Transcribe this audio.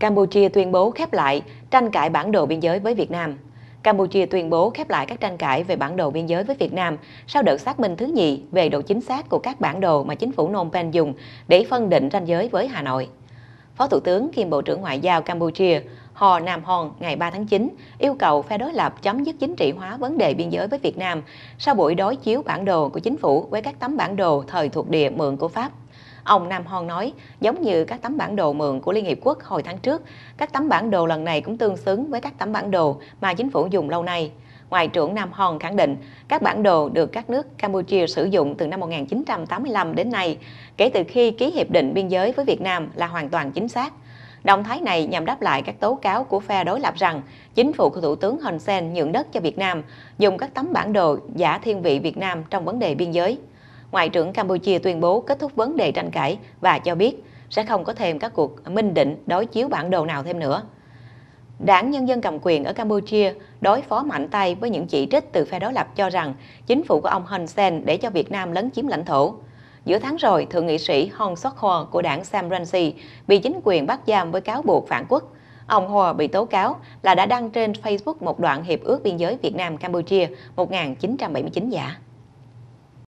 Campuchia tuyên bố khép lại tranh cãi bản đồ biên giới với Việt Nam. Campuchia tuyên bố khép lại các tranh cãi về bản đồ biên giới với Việt Nam sau đợt xác minh thứ nhì về độ chính xác của các bản đồ mà chính phủ Phnom Penh dùng để phân định ranh giới với Hà Nội. Phó Thủ tướng kiêm Bộ trưởng Ngoại giao Campuchia Hò Nam Hòn ngày 3 tháng 9 yêu cầu phe đối lập chấm dứt chính trị hóa vấn đề biên giới với Việt Nam sau buổi đối chiếu bản đồ của chính phủ với các tấm bản đồ thời thuộc địa mượn của Pháp. Ông Nam Hon nói, giống như các tấm bản đồ mượn của Liên Hiệp Quốc hồi tháng trước, các tấm bản đồ lần này cũng tương xứng với các tấm bản đồ mà chính phủ dùng lâu nay. Ngoại trưởng Nam Hòn khẳng định các bản đồ được các nước Campuchia sử dụng từ năm 1985 đến nay, kể từ khi ký hiệp định biên giới với Việt Nam là hoàn toàn chính xác. Động thái này nhằm đáp lại các tố cáo của phe đối lập rằng chính phủ của Thủ tướng Hun Sen nhượng đất cho Việt Nam, dùng các tấm bản đồ giả thiên vị Việt Nam trong vấn đề biên giới. Ngoại trưởng Campuchia tuyên bố kết thúc vấn đề tranh cãi và cho biết sẽ không có thêm các cuộc minh định đối chiếu bản đồ nào thêm nữa. Đảng Nhân dân cầm quyền ở Campuchia đối phó mạnh tay với những chỉ trích từ phe đối lập cho rằng chính phủ của ông Hun Sen để cho Việt Nam lấn chiếm lãnh thổ. Giữa tháng rồi, Thượng nghị sĩ Hon Sok Ho của đảng Sam Rainsy bị chính quyền bắt giam với cáo buộc phản quốc. Ông Ho bị tố cáo là đã đăng trên Facebook một đoạn hiệp ước biên giới Việt Nam-Campuchia 1979 giả.